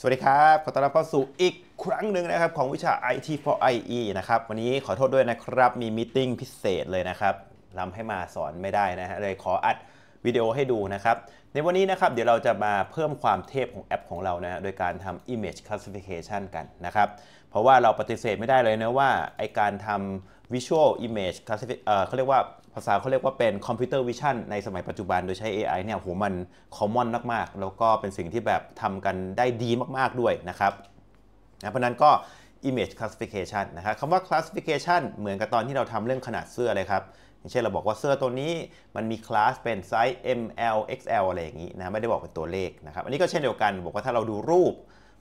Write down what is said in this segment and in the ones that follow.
สวัสดีครับ ขอต้อนรับเข้าสู่อีกครั้งหนึ่งนะครับของวิชา IT for IE นะครับวันนี้ขอโทษด้วยนะครับ มีมิ팅พิเศษเลยนะครับลำให้มาสอนไม่ได้นะฮะเลยขออัดวิดีโอให้ดูนะครับ ในวันนี้นะครับเดี๋ยวเราจะมาเพิ่มความเทพของแอปของเรานะะโดยการทำ image classification กันนะครับ เพราะว่าเราปฏิเสธไม่ได้เลยนะว่า ไอการทำ visual image classification เขาเรียกว่าภาษาเขาเรียกว่าเป็นคอมพิวเตอร์วิชั่นในสมัยปัจจุบันโดยใช้ AI เนี่ยโหมันคอมมอนมาก ๆ แล้วก็เป็นสิ่งที่แบบทำกันได้ดีมาก ๆด้วยนะครับนะเพราะนั้นก็ image classification นะครับคำว่า classification เหมือนกับตอนที่เราทำเรื่องขนาดเสื้อเลยครับอย่างเช่นเราบอกว่าเสื้อตัวนี้มันมีคลาสเป็นไซส์ M L X L อะไรอย่างนี้นะไม่ได้บอกเป็นตัวเลขนะครับอันนี้ก็เช่นเดียวกัน บอกว่าถ้าเราดูรูป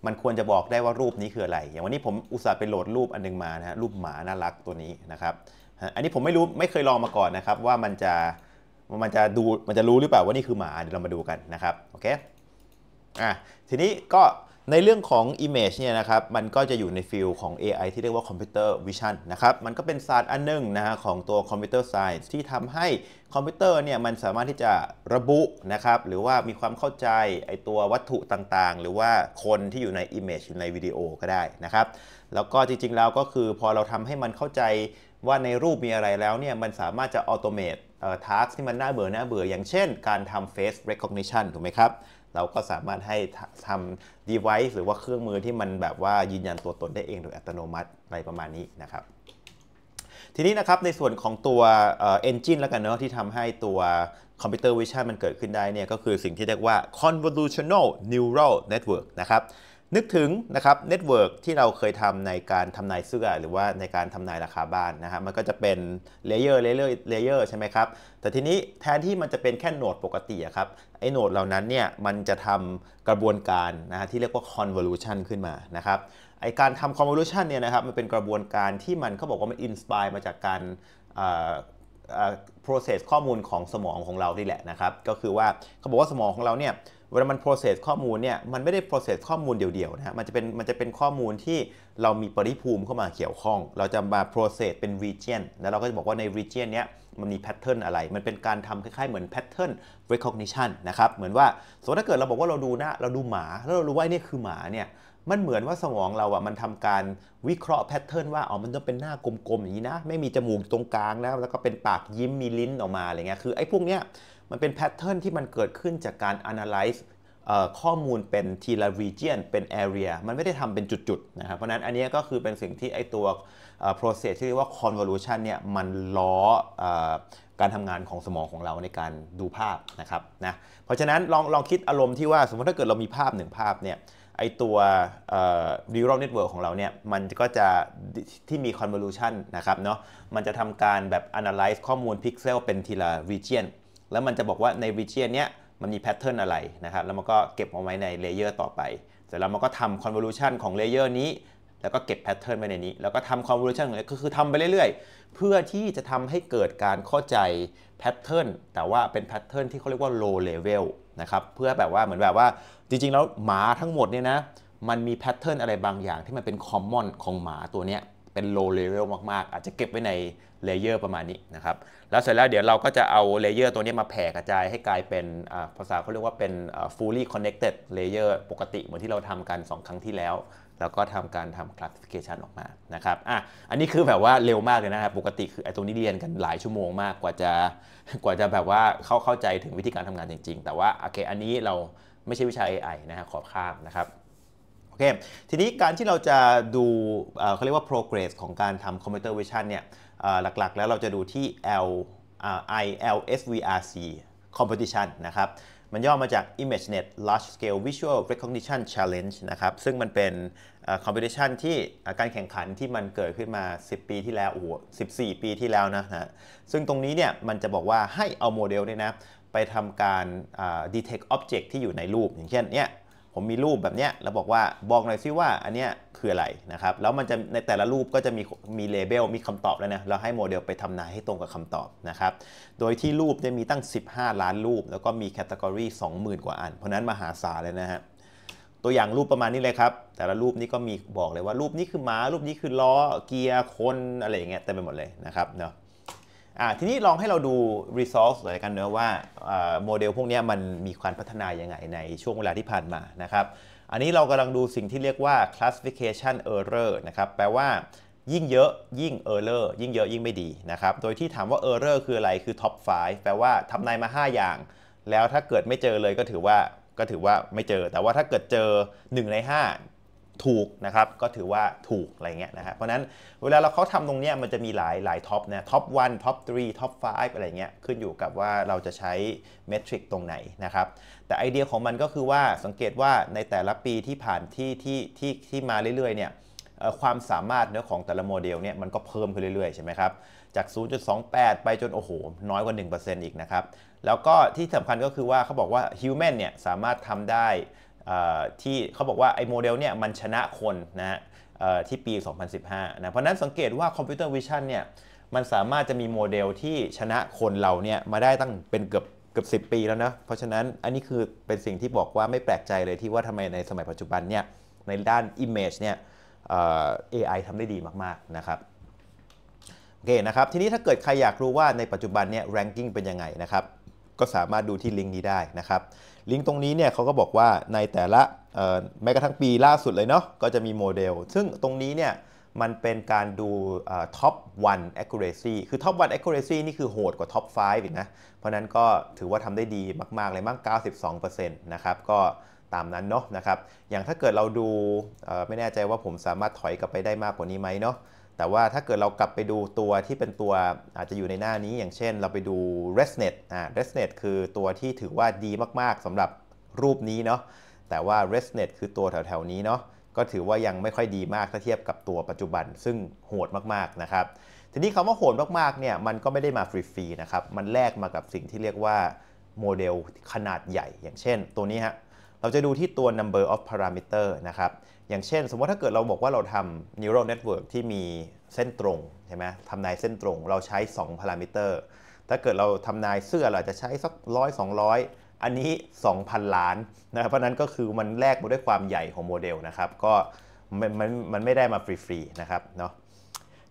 มันควรจะบอกได้ว่ารูปนี้คืออะไร อย่างวันนี้ผมอุตส่าห์ไปโหลดรูปอันนึงมานะฮะรูปหมาน่ารักตัวนี้นะครับอันนี้ผมไม่รู้ไม่เคยลองมาก่อนนะครับ ว่ามันจะมันจะดูมันจะรู้หรือเปล่าว่านี่คือหมาเดี๋ยวเรามาดูกันนะครับโอเคอ่ะทีนี้ก็ในเรื่องของ Image เนี่ยนะครับมันก็จะอยู่ในฟิลของ AI ที่เรียกว่า Computer Vision นะครับมันก็เป็นศาสตร์อันนึงนะฮะของตัว Computer Science ที่ทำให้คอมพิวเตอร์เนี่ยมันสามารถที่จะระบุนะครับหรือว่ามีความเข้าใจไอตัววัตถุต่างๆ หรือว่าคนที่อยู่ใน Image อยู่ในวิดีโอก็ได้นะครับแล้วก็จริงๆแล้วก็คือพอเราทำให้มันเข้าใจว่าในรูปมีอะไรแล้วเนี่ยมันสามารถจะอัตโนมัติทาร์กที่มันน่าเบื่อน่าเบื่ออย่างเช่น การทำ face recognition ถูกไหมครับ เราก็สามารถให้ทำ device หรือว่าเครื่องมือที่มันแบบว่ายืนยันตัวตนได้เองโดยอัตโนมัติอะไรประมาณนี้นะครับ ทีนี้นะครับในส่วนของตัว engine แล้วกันเนาะที่ทำให้ตัวคอมพิวเตอร์วิชั่นมันเกิดขึ้นได้เนี่ยก็คือสิ่งที่เรียกว่า convolutional neural network นะครับนึกถึงนะครับเน็ตเวิร์กที่เราเคยทำในการทำนายเสื้อหรือว่าในการทำนายราคาบ้านนะฮะมันก็จะเป็นเลเยอร์เลเยอร์เลเยอร์ใช่ไหมครับ แต่ทีนี้แทนที่มันจะเป็นแค่โหนดปกติครับไอ้โหนดเหล่านั้นเนี่ยมันจะทำกระบวนการนะฮะที่เรียกว่า convolution ขึ้นมานะครับไอการทำ convolution เนี่ยนะครับมันเป็นกระบวนการที่มันเขาบอกว่ามันอินสปายมาจากการ process ข้อมูลของสมองของเราที่แหละนะครับก็คือว่าเขาบอกว่าสมองของเราเนี่ยวลามัน process ข้อมูลเนี่ยมันไม่ได้ process ข้อมูลเดียวๆนะฮะมันจะเป็นมันจะเป็นข้อมูลที่เรามีปริภูมิเข้ามาเกี่ยวข้อง เราจะมา process เป็น region แล้วเราก็จะบอกว่าใน region เนี้ยมันมี pattern อะไร มันเป็นการทำคล้าย ๆเหมือน pattern recognition นะครับเหมือนว่าสมมติถ้าเกิดเราบอกว่าเราดูหน้าเราดูหมา แล้วเรารู้ว่านี่คือหมาเนี่ยมันเหมือนว่าสมองเราอะมันทำการวิเคราะห์แพทเทิร์นว่าอ๋อมันต้องเป็นหน้ากลมๆอย่างนี้นะ ไม่มีจมูกตรงกลางนะแล้วก็เป็นปากยิ้มมีลิ้น ออกมาอะไรเงี้ยคือไอ้พวกเนี้ยมันเป็นแพทเทิร์นที่มันเกิดขึ้นจากการ analyze ข้อมูลเป็นทีละ region เป็น area มันไม่ได้ทำเป็นจุด ๆ นะครับ เพราะนั้นอันนี้ก็คือเป็นสิ่งที่ไอตัว process ที่เรียกว่า convolution เนี่ยมันล้อการทำงานของสมองของเราในการดูภาพนะครับนะเพราะฉะนั้นลองลองคิดอารมณ์ที่ว่า สมมติถ้าเกิดเรามีภาพหนึ่งภาพเนี่ยไอตัว neural network ของเราเนี่ยมันก็จะที่มี convolution นะครับเนาะมันจะทำการแบบ analyze ข้อมูลพิกเซลเป็นทีละ region แล้วมันจะบอกว่าในวิเชียนเนี้ยมันมีแพทเทิร์นอะไรนะครับ แล้วมันก็เก็บเอาไว้ในเลเยอร์ต่อไป เสร็จแล้วมันก็ทำคอนวอลูชันของเลเยอร์นี้ แล้วก็เก็บแพทเทิร์นไว้ในนี้ แล้วก็ทำคอนวอลูชันอก็คือทำไปเรื่อยๆ เพื่อที่จะทำให้เกิดการเข้าใจแพทเทิร์น แต่ว่าเป็นแพทเทิร์นที่เขาเรียกว่า low level นะครับ เพื่อแบบว่าเหมือนแบบว่าจริงๆ แล้วหมาทั้งหมดเนี่ยนะ มันมีแพทเทิร์นอะไรบางอย่าง ที่มันเป็นคอมมอนของหมาตัวเนี้ยเป็น low level มากๆ อาจจะเก็บไว้ในเลเยอร์ประมาณนี้นะครับ แล้วเสร็จแล้วเดี๋ยวเราก็จะเอาเลเยอร์ ตัวนี้มาแผ่กระจายให้กลายเป็นภาษาเขาเรียกว่าเป็น fully connected layer ปกติ เหมือนที่เราทำกัน 2 ครั้งที่แล้ว แล้วก็ทำการทำ classification ออกมานะครับ อ่ะ อันนี้คือแบบว่าเร็วมากเลยนะครับ ปกติคือไอ้ตรงนี้เรียนกันหลายชั่วโมงมากกว่าจะ กว่าจะแบบว่าเข้าเข้าใจถึงวิธีการทำงานจริงๆ แต่ว่าโอเค อันนี้เราไม่ใช่วิชา AI นะครับ ขอบข้ามนะครับอเคทีนี้การที่เราจะดูเขาเรียกว่า progress ของการทำ computer vision เนี่ยหลักๆ แล้วเราจะดูที่ L I L S V R C competition นะครับมันย่อมาจาก ImageNet Large Scale Visual Recognition Challenge นะครับซึ่งมันเป็น competition ที่การแข่งขันที่มันเกิดขึ้นมา 10 ปีที่แล้วโอ้โห14 ปีที่แล้วนะฮะซึ่งตรงนี้เนี่ยมันจะบอกว่าให้เอาโมเดลเนี่ยนะไปทำการ detect object ที่อยู่ในรูปอย่างเช่นเนี่ยผมมีรูปแบบเนี้ยแล้วบอกว่าบอกหน่อยซิว่าอันเนี้ยคืออะไรนะครับ แล้วมันจะในแต่ละรูปก็จะมีมีเลเบล มีคำตอบแล้วนะ เราให้โมเดลไปทำนายให้ตรงกับคำตอบนะครับ โดยที่รูปจะมีตั้ง 15 ล้านรูป แล้วก็มีแคตตากรี20,000 กว่าอัน เพราะนั้นมหาศาลเลยนะฮะ ตัวอย่างรูปประมาณนี้เลยครับ แต่ละรูปนี้ก็มีบอกเลยว่ารูปนี้คือหมา รูปนี้คือล้อ เกียร์ คนอะไรอย่างเงี้ยเต็มไปหมดเลยนะครับเนาะทีนี้ลองให้เราดู resource หน่อยกันเนะว่าโมเดลพวกนี้มันมีความพัฒนายังไงในช่วงเวลาที่ผ่านมานะครับอันนี้เรากำลังดูสิ่งที่เรียกว่า classification error นะครับ แปลว่า ยิ่งเยอะ ยิ่ง error ยิ่งเยอะยิ่งไม่ดีนะครับโดยที่ถามว่า error คืออะไรคือ top 5 แปลว่าทำนายมา 5 อย่าง แล้วถ้าเกิดไม่เจอเลยก็ถือว่าก็ถือว่าไม่เจอ แต่ว่าถ้าเกิดเจอ1ใน5ถูกนะครับก็ถือว่าถูกอะไรเงี้ยนะฮะเพราะนั้นเวลาเราเขาทำตรงเนี้ยมันจะมีหลายหลายท็อปนะท็อปวันท็อปทรีท็อป้าอะไรเงี้ยขึ้นอยู่กับว่าเราจะใช้เมทริกตรงไหนนะครับแต่ไอเดียของมันก็คือว่าสังเกตว่าในแต่ละปีที่ผ่านที่ที่ที่ที่มาเรื่อยๆเนี่ยความสามารถเนื้อของแต่ละโมเดลเนี่ยมันก็เพิ่มขึ้นเรื่อยๆใช่ไหมครับจาก 0.28 ไปจนโอ้โหน้อยกว่า 1%อีกนะครับแล้วก็ที่สำคัญก็คือว่าเขาบอกว่าฮิวแมนเนี่ยสามารถทำได้ที่เขาบอกว่า ไอ้โมเดลเนี่ยมันชนะคนนะที่ปี 2015นะเพราะนั้นสังเกตว่าคอมพิวเตอร์วิชั่นเนี่ยมันสามารถจะมีโมเดลที่ชนะคนเราเนี่ยมาได้ตั้งเป็นเกือบเกือบ10 ปีแล้วนะเพราะฉะนั้นอันนี้คือเป็นสิ่งที่บอกว่าไม่แปลกใจเลยที่ว่าทำไมในสมัยปัจจุบันเนี่ยในด้าน Image เนี่ย AI ทำได้ดีมากๆนะครับโอเคนะครับทีนี้ถ้าเกิดใครอยากรู้ว่าในปัจจุบันเนี่ยเรนกิ้งเป็นยังไงนะครับก็สามารถดูที่ลิงก์นี้ได้นะครับลิงก์ตรงนี้เนี่ยเขาก็บอกว่าในแต่ละแม้กระทั่งปีล่าสุดเลยเนาะก็จะมีโมเดล ซึ่งตรงนี้เนี่ยมันเป็นการดู top 1 accuracy คือ top 1 accuracy นี่คือโหดกว่า top 5อีกนะเพราะนั้นก็ถือว่าทำได้ดีมากๆเลยมั่ง92%นะครับก็ตามนั้นเนาะนะครับอย่างถ้าเกิดเราดูไม่แน่ใจว่าผมสามารถถอยกลับไปได้มากกว่านี้ไหมเนาะแต่ว่าถ้าเกิดเรากลับไปดูตัวที่เป็นตัวอาจจะอยู่ในหน้านี้อย่างเช่น เราไปดู ResNet อ่า ResNet คือตัวที่ถือว่าดีมาก ๆสำหรับรูปนี้เนาะแต่ว่า ResNet คือตัวแถวๆนี้เนาะก็ถือว่ายังไม่ค่อยดีมากถ้าเทียบกับตัวปัจจุบันซึ่งโหดมากๆนะครับ ทีนี้คำว่าโหดมากๆเนี่ย มันก็ไม่ได้มาฟรีๆนะครับมันแลกมากับสิ่งที่เรียกว่าโมเดลขนาดใหญ่อย่างเช่น ตัวนี้ฮะเราจะดูที่ตัว number of parameter นะครับอย่างเช่น สมมติถ้าเกิดเราบอกว่าเราทำ neural network ที่มีเส้นตรงใช่ไหมทำนายเส้นตรง เราใช้ 2พารามิเตอร์ ถ้าเกิดเราทำนายเสื้อเราจะใช้สักร้อยสองร้อยอันนี้ 2,000 ล้านนะครับเพราะนั้นก็คือมันแลกมาด้วยความใหญ่ของโมเดลนะครับก็มันมันมันไม่ได้มาฟรีๆนะครับเนาะ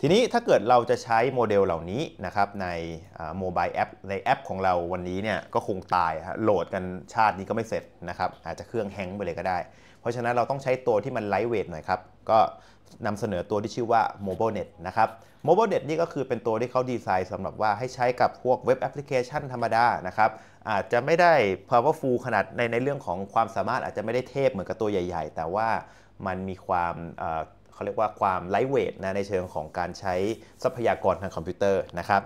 ทีนี้ถ้าเกิดเราจะใช้โมเดลเหล่านี้นะครับในโมบายแอปในแอปของเราวันนี้เนี่ยก็คงตายฮะโหลดกันชาตินี้ก็ไม่เสร็จนะครับอาจจะเครื่องแฮงไปเลยก็ได้เพราะฉะนั้นเราต้องใช้ตัวที่มันไลท์เวทหน่อยครับ ก็นำเสนอตัวที่ชื่อว่า MobileNet นะครับ MobileNet นี่ก็คือเป็นตัวที่เขาดีไซน์สำหรับว่าให้ใช้กับพวกเว็บแอปพลิเคชันธรรมดานะครับ อาจจะไม่ได้ powerful ขนาดในในเรื่องของความสามารถอาจจะไม่ได้เทพเหมือนกับตัวใหญ่ๆ แต่ว่ามันมีความเขาเรียกว่าความไลท์เวทนะในเชิงของการใช้ทรัพยากรทางคอมพิวเตอร์นะครับ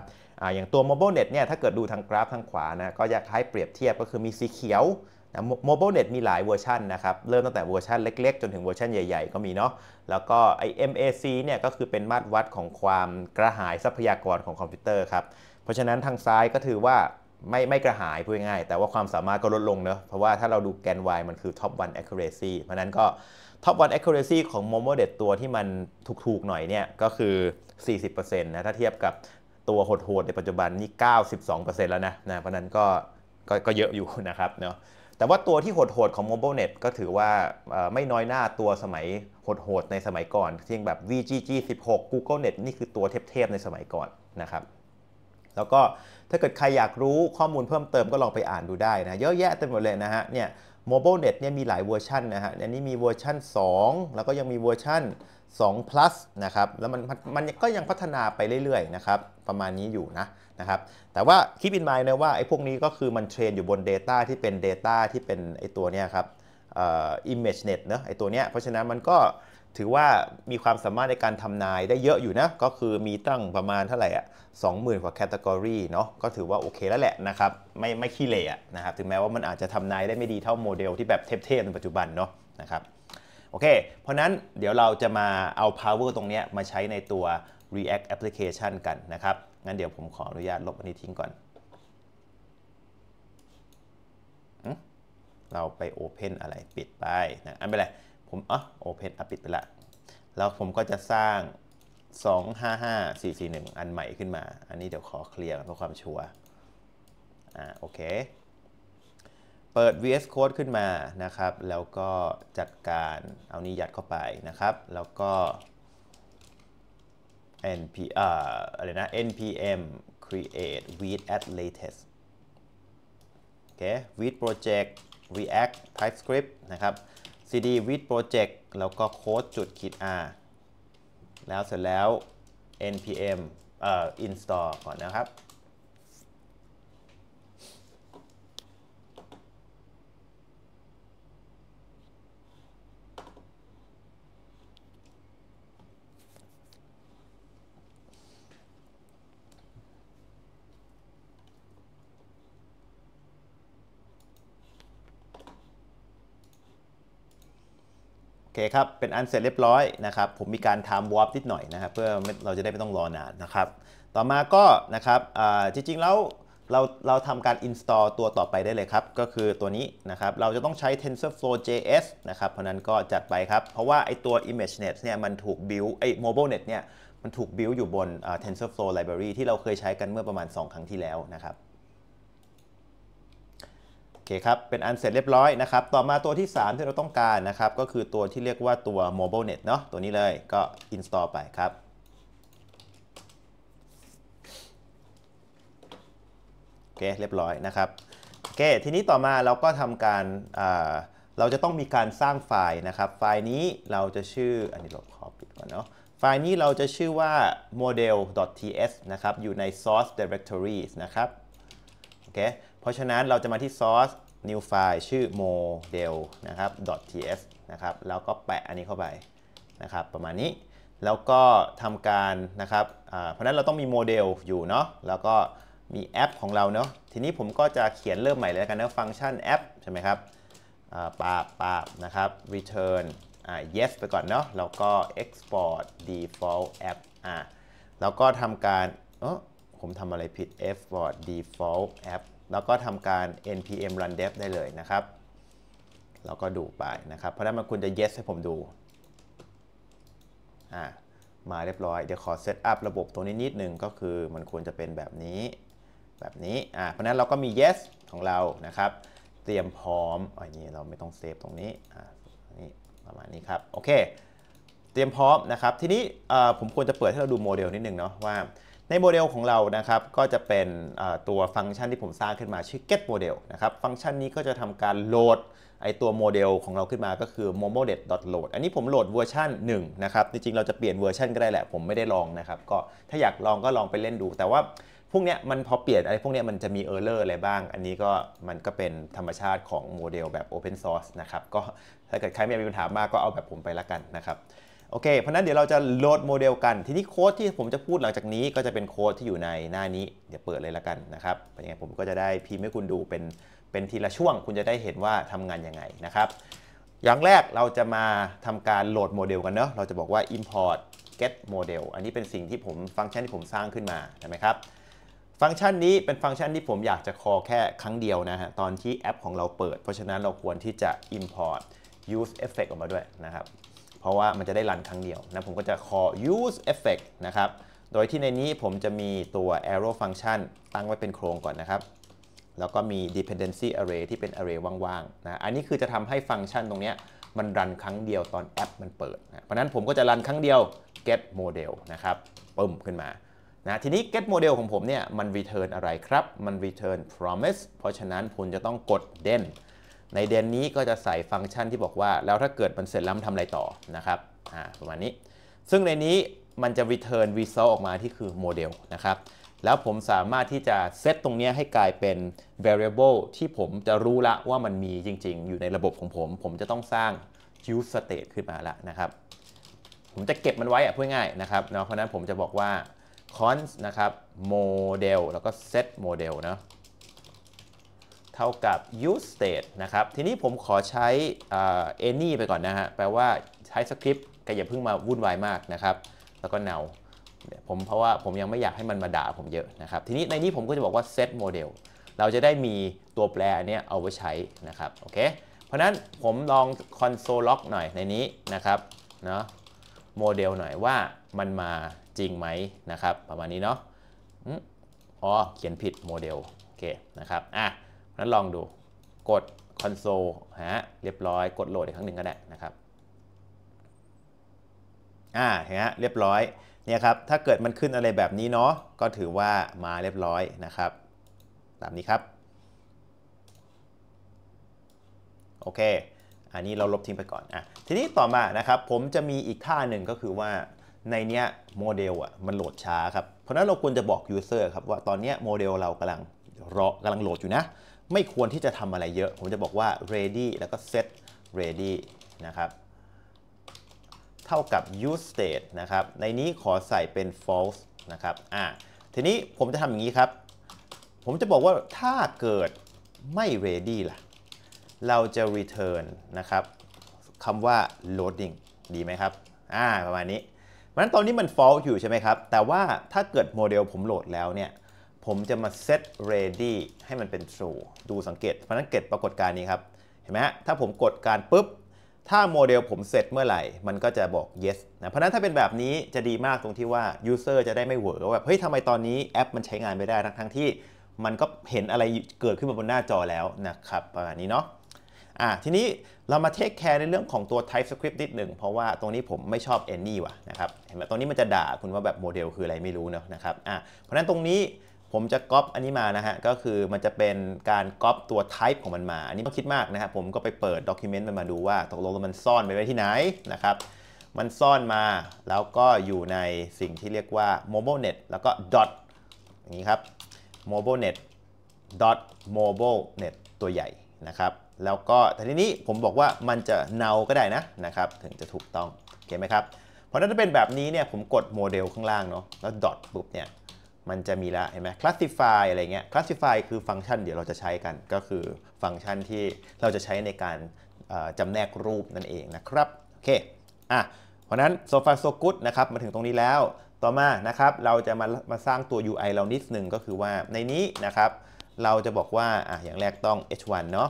อย่างตัว MobileNet เนี่ยถ้าเกิดดูทางกราฟทางขวานะก็อยากให้เปรียบเทียบก็คือมีสีเขียวนะโมบายเน็ตมีหลายเวอร์ชันนะครับเริ่มตั้งแต่เวอร์ชันเล็กๆจนถึงเวอร์ชันใหญ่ ๆ ก็มีเนาะแล้วก็ไอ MAC เนี่ยก็คือเป็นมาตรวัดของความกระหายทรัพยากรของคอมพิวเตอร์ครับเพราะฉะนั้นทางซ้ายก็ถือว่าไม่ไม่กระหายพูดง่ายแต่ว่าความสามารถก็ลดลงเนาะเพราะว่าถ้าเราดูแกน Y มันคือ top 1 accuracy เพราะนั้นก็ top 1 accuracy ของ m o m o d e ็ตัวที่มันถูกๆหน่อยเนี่ยก็คือ 40%นะถ้าเทียบกับตัวโหดๆในปัจจุบันนี่ 92%แล้วนะนะเพราะนั้นก็ก็เยอะอยู่นะครับเนาะแต่ว่าตัวที่โหดๆของ MobileNet ก็ถือว่าไม่น้อยหน้าตัวสมัยโหดๆในสมัยก่อนเช่นแบบ VGG 16 Google Net นี่คือตัวเทพๆในสมัยก่อนนะครับ แล้วก็ถ้าเกิดใครอยากรู้ข้อมูลเพิ่มเติมก็ลองไปอ่านดูได้นะเยอะแยะเต็มหมดเลยนะฮะเนี่ย Mobile Net เนี่ยมีหลายเวอร์ชันนะฮะอันนี้มีเวอร์ชัน2 แล้วก็ยังมีเวอร์ชัน2 plus นะครับแล้วมันมันก็ยังพัฒนาไปเรื่อยๆ นะครับ ประมาณนี้อยู่นะนะครับแต่ว่าคิดอินไมล์นะว่าไอ้พวกนี้ก็คือมันเทรนอยู่บน Data ที่เป็น Data ที่เป็นไอ้ตัวเนี้ยครับอิมเมจเน็ตเนอะไอ้ตัวเนี้ยเพราะฉะนั้นมันก็ถือว่ามีความสามารถในการทำนายได้เยอะอยู่นะก็คือมีตั้งประมาณเท่าไหร่อ่ะสองหมื่นกว่าแคตตากรีเนาะก็ถือว่าโอเคแล้วแหละนะครับไม่ไม่ขี้เละนะครับถึงแม้ว่ามันอาจจะทำนายได้ไม่ดีเท่าโมเดลที่แบบเทพๆในปัจจุบันเนาะนะครับโอเค เพราะนั้นเดี๋ยวเราจะมาเอา power ตรงเนี้ยมาใช้ในตัว React application กันนะครับงั้นเดี๋ยวผมขออนุญาตลบอันนี้ทิ้งก่อน เราไป Open อะไรปิดไปนะ อันเป็นไร ผมอ๋อโอเพนอ่ะปิดไปละ แล้วผมก็จะสร้าง 255441 อันใหม่ขึ้นมา อันนี้เดี๋ยวขอเคลียร์เพื่อความชัวร์อ่า โอเค เปิด VS Code ขึ้นมา นะครับ แล้วก็จัดการเอานี้ยัดเข้าไปนะครับ แล้วก็ NP อ่าอะไรนะ NPM create with at latest โอเค with project React TypeScript นะครับ cd with project แล้วก็โค้ดจุดขีด r แล้วเสร็จแล้ว npm อ่า install ก่อนนะครับเคครับ เป็นอันเสร็จเรียบร้อยนะครับ ผมมีการทำวอร์ปนิดหน่อยนะครับ เพื่อเราจะได้ไม่ต้องรอนานนะครับ ต่อมาก็นะครับจริงๆแล้วเราเราทำการ install ตัวต่อไปได้เลยครับ ก็คือตัวนี้นะครับ เราจะต้องใช้ TensorFlow JS นะครับ เพราะนั้นก็จัดไปครับ เพราะว่าไอตัว ImageNet เนี่ย มันถูก build ไอ MobileNet เนี่ย มันถูก build อยู่บน TensorFlow Library ที่เราเคยใช้กันเมื่อประมาณ 2 ครั้งที่แล้วนะครับเคครับ เป็นอันเสร็จเรียบร้อยนะครับ ต่อมาตัวที่ 3 ที่เราต้องการนะครับ ก็คือตัวที่เรียกว่าตัว mobile net เนาะตัวนี้เลยก็ install ไปครับ โอเค เรียบร้อยนะครับ โอเค ทีนี้ต่อมาเราก็ทำการ เราจะต้องมีการสร้างไฟล์นะครับ ไฟล์นี้เราจะชื่อ อันนี้เราขอปิดก่อนเนาะ ไฟล์นี้เราจะชื่อว่า model.ts นะครับ อยู่ใน source directories นะครับ โอเคเพราะฉะนั้นเราจะมาที่ source new file ชื่อ model นะครับ .ts นะครับ แล้วก็แปะอันนี้เข้าไปนะครับ ประมาณนี้ แล้วก็ทำการนะครับ เพราะนั้นเราต้องมีโมเดลอยู่เนาะ แล้วก็มีแอปของเราเนาะ ทีนี้ผมก็จะเขียนเริ่มใหม่เลยกันนะฟังก์ชันแอปใช่ไหมครับปาปาบนะครับ return yes ไปก่อนเนาะ แล้วก็ export default app อ่าแล้วก็ทำการ เออผมทำอะไรผิด export default app แล้วก็ทำการ npm run dev ได้เลยนะครับ แล้วก็ดูไปนะครับ เพราะนั้นมาคุณจะ yes ให้ผมดู อ่า มาเรียบร้อย เดี๋ยวขอเซตอัพระบบตัวนี้นิดนึง ก็คือมันควรจะเป็นแบบนี้ แบบนี้ อ่า เพราะนั้นเราก็มี yes ของเรา นะครับ เตรียมพร้อมอันนี้เราไม่ต้องเซฟตรงนี้ อ่า นี่ประมาณนี้ครับ โอเค เตรียมพร้อมนะครับ ทีนี้ผมควรจะเปิดให้ เราดูโมเดลนิดนึงเนาะ ว่าในโมเดลของเรานะครับก็จะเป็นตัวฟังก์ชันที่ผมสร้างขึ้นมา ชื่อ get model นะครับฟังก์ชันนี้ก็จะทำการโหลดไอตัวโมเดลของเราขึ้นมาก็คือ m o m o d e t load อันนี้ผมโหลดเวอร์ชัน1นะครับ จริง ๆ เราจะเปลี่ยนเวอร์ชันก็ได้แหละ ผมไม่ได้ลองนะครับก็ถ้าอยากลองก็ลองไปเล่นดู แต่ว่าพวกเนี้ยมันพอเปลี่ยนอะไรพวกเนี้ยมันจะมีเออร์เลอร์อะไรบ้าง อันนี้ก็มันก็เป็นธรรมชาติของโมเดลแบบ Open Source นะครับก็ถ้าเกิดใครมมีปัญหามาก ก็เอาแบบผมไปละกันนะครับโอเค เพราะนั้นเดี๋ยวเราจะโหลดโมเดลกัน ทีนี้โค้ดที่ผมจะพูดหลังจากนี้ก็จะเป็นโค้ดที่อยู่ในหน้านี้ เดี๋ยวเปิดเลยละกันนะครับยังไงผมก็จะได้พิมพ์ให้คุณดูเป็นเป็นทีละช่วง คุณจะได้เห็นว่าทำงานยังไงนะครับ อย่างแรกเราจะมาทำการโหลดโมเดลกันเนาะ เราจะบอกว่า import get model อันนี้เป็นสิ่งที่ผมฟังก์ชันที่ผมสร้างขึ้นมา ใช่ไหมครับ ฟังก์ชันนี้เป็นฟังก์ชันที่ผมอยากจะคอแค่ครั้งเดียวนะฮะ ตอนที่แอป ของเราเปิด เพราะฉะนั้นเราควรที่จะ import use effect ออกมาด้วยนะครับเพราะว่ามันจะได้รันครั้งเดียวนะผมก็จะ call use effect นะครับ โดยที่ในนี้ผมจะมีตัว arrow function ตั้งไว้เป็นโครงก่อนนะครับ แล้วก็มี dependency array ที่เป็น array ว่างๆ นะ อันนี้คือจะทำให้ฟังก์ชันตรงนี้มันรันครั้งเดียวตอนแอปมันเปิดนะเพราะนั้นผมก็จะรันครั้งเดียว get model นะครับปึ้ม ขึ้นมา นะ ทีนี้ get model ของผมเนี่ยมัน return อะไรครับ มัน return promise เพราะฉะนั้นคุณจะต้องกด h e n ในเดือนนี้ก็จะใส่ฟังก์ชันที่บอกว่า แล้วถ้าเกิดมันเสร็จแล้วทำอะไรต่อนะครับ อ่า ประมาณนี้ ซึ่งในนี้มันจะ return result ออกมาที่คือโมเดลนะครับ แล้วผมสามารถที่จะเซตตรงนี้ให้กลายเป็น variable ที่ผมจะรู้ละว่ามันมีจริงๆ อยู่ในระบบของผม ผมจะต้องสร้าง use state ขึ้นมาละนะครับ ผมจะเก็บมันไว้อะพูดง่ายนะครับเนาะเพราะนั้นผมจะบอกว่า const นะครับ model แล้วก็ set model เนาะเท่ากับ use state นะครับ ทีนี้ผมขอใช้ any ไปก่อนนะฮะ แปลว่าใช้สคริปต์ก็อย่าเพิ่งมาวุ่นวายมากนะครับ แล้วก็ now ผมเพราะว่าผมยังไม่อยากให้มันมาด่าผมเยอะนะครับ ทีนี้ในนี้ผมก็จะบอกว่า set model เราจะได้มีตัวแปรเนี้ยเอาไว้ใช้นะครับ โอเค เพราะนั้นผมลอง console log หน่อยในนี้นะครับ เนาะโมเดลหน่อยว่ามันมาจริงไหมนะครับ ประมาณนี้เนาะอ๋อ เขียนผิดโมเดลโอเค นะครับ อ่ะนั้นลองดู กดคอนโซลฮะเรียบร้อย กดโหลดอีกครั้งหนึ่งก็ได้นะครับ อ่าเห็นฮะเรียบร้อยเนี่ยครับถ้าเกิดมันขึ้นอะไรแบบนี้เนาะก็ถือว่ามาเรียบร้อยนะครับตามนี้ครับโอเค อันนี้เราลบทิ้งไปก่อนอ่ะทีนี้ต่อมานะครับ ผมจะมีอีกท่าหนึ่งก็คือว่าในเนี้ยโมเดลอ่ะมันโหลดช้าครับเพราะนั้นเราควรจะบอกยูเซอร์ครับว่าตอนเนี้ยโมเดลเรากำลังรอกำลังโหลดอยู่นะไม่ควรที่จะทำอะไรเยอะ ผมจะบอกว่า ready แล้วก็ set ready นะครับ เท่ากับ use state นะครับ ในนี้ขอใส่เป็น false นะครับ อ่า ทีนี้ผมจะทำอย่างนี้ครับ ผมจะบอกว่าถ้าเกิดไม่ ready ล่ะ เราจะ return นะครับคำว่า loading ดีไหมครับ อ่า ประมาณนี้ เพราะฉะนั้นตอนนี้มัน false อยู่ใช่ไหมครับ แต่ว่าถ้าเกิดโมเดลผมโหลดแล้วเนี่ยผมจะมาเซต ready ให้มันเป็น true ดูสังเกตเพราะนั้นเกตปรากฏการณ์นี้ครับ เห็นไหมฮะ ถ้าผมกดการปุ๊บ ถ้าโมเดลผมเสร็จเมื่อไหร่ มันก็จะบอก yes นะ เพราะนั้นถ้าเป็นแบบนี้จะดีมากตรงที่ว่า user จะได้ไม่เหวอแบบ เฮ้ย ทำไมตอนนี้แอปมันใช้งานไม่ได้ ทั้งทั้งที่มันก็เห็นอะไรเกิดขึ้นมาบนหน้าจอแล้วนะครับประมาณนี้เนาะ อ่ะทีนี้เรามาเทคแคร์ในเรื่องของตัว TypeScript นิดหนึ่งเพราะว่าตรงนี้ผมไม่ชอบ any ว่ะนะครับ เห็นไหมตรงนี้มันจะด่าคุณว่าแบบโมเดลคืออะไรไม่รู้เนาะนะครับอ่ะเพราะนั้นตรงนี้ผมจะก๊อปอันนี้มานะฮะก็คือมันจะเป็นการก๊อปตัว type ของมันมา อันนี้ต้องคิดมากนะฮะผมก็ไปเปิด document มันมาดูว่าตกลงมันซ่อนไปไว้ที่ไหนนะครับมันซ่อนมาแล้วก็อยู่ในสิ่งที่เรียกว่า mobilenet แล้วก็ dot อย่างนี้ครับ mobilenet dot mobilenet ตัวใหญ่นะครับแล้วก็ทีนี้ผมบอกว่ามันจะเนาก็ได้นะนะครับถึงจะถูกต้องโอเคไหมครับเพราะถ้าเป็นแบบนี้เนี่ยผมกดโมเดลข้างล่างเนาะแล้ว dot ปุ๊บเนี่ยมันจะมีละเห็นไหม classify อะไรเงี้ย classify คือฟังก์ชันเดี๋ยวเราจะใช้กันก็คือฟังก์ชันที่เราจะใช้ในการจำแนกรูปนั่นเองนะครับ โอเคอ่ะเพราะนั้น so far so good นะครับมาถึงตรงนี้แล้วต่อมานะครับเราจะมามาสร้างตัว UI เรานิดนึงก็คือว่าในนี้นะครับ เราจะบอกว่าอ่ะอย่างแรกต้อง h1 เนาะ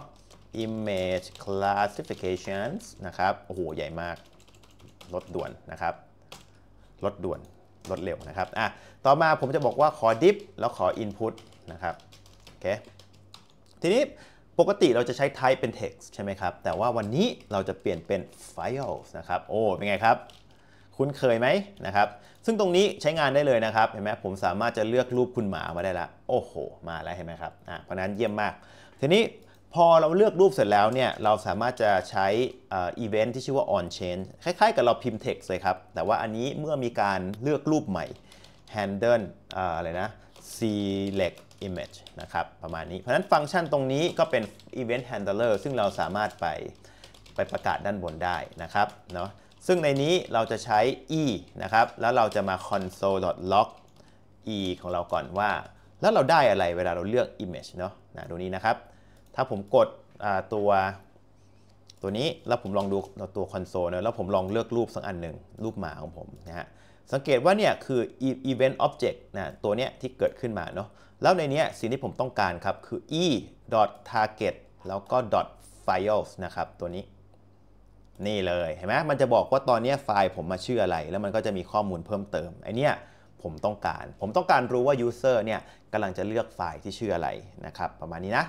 image classifications นะครับโอ้โหใหญ่มาก ลดด่วนนะครับลดด่วนลดเร็วนะครับ อ่ะ ต่อมาผมจะบอกว่า ขอดิฟแล้วขออินพุตนะครับ โอเค ทีนี้ปกติเราจะใช้ type เป็น text ใช่ไหมครับ แต่ว่าวันนี้เราจะเปลี่ยนเป็น files นะครับ โอ้ เป็นไงครับ คุ้นเคยไหมนะครับ ซึ่งตรงนี้ใช้งานได้เลยนะครับ เห็นไหมผมสามารถจะเลือกรูปคุณหมามาได้ละ โอ้โห มาแล้ว เห็นไหมครับ อ่ะ เพราะนั้นเยี่ยมมาก ทีนี้พอเราเลือกรูปเสร็จแล้วเนี่ย เราสามารถจะใช้อีเวนท์ที่ชื่อว่า on change คล้าย ๆกับเราพิมพ์ text เลยครับ แต่ว่าอันนี้เมื่อมีการเลือกรูปใหม่ handle อะไรนะ select image นะครับ ประมาณนี้ เพราะนั้นฟังก์ชันตรงนี้ก็เป็น event handler ซึ่งเราสามารถไปไปประกาศด้านบนได้นะครับ เนาะซึ่งในนี้เราจะใช้ e นะครับ แล้วเราจะมา console.log e ของเราก่อนว่า แล้วเราได้อะไรเวลาเราเลือก image เนาะนะ ดูนี้นะครับถ้าผมกดตัว ตัวนี้ แล้วผมลองดูตัวคอนโซลนะแล้วผมลองเลือกรูปสักอันหนึ่ง รูปหมาของผมนะฮะสังเกตว่าเนี่ย คือ event object นะตัวเนี้ยที่เกิดขึ้นมาเนาะแล้วในเนี้ย สิ่งที่ผมต้องการครับคือ e target แล้วก็ files นะครับ ตัวนี้ นี่เลยเห็นไหมมันจะบอกว่าตอนนี้ไฟล์ผมมาชื่ออะไร แล้วมันก็จะมีข้อมูลเพิ่มเติม ไอเนี้ยผมต้องการ ผมต้องการรู้ว่า user เนี่ยกำลังจะเลือกไฟล์ที่ชื่ออะไรนะครับ ประมาณนี้นะ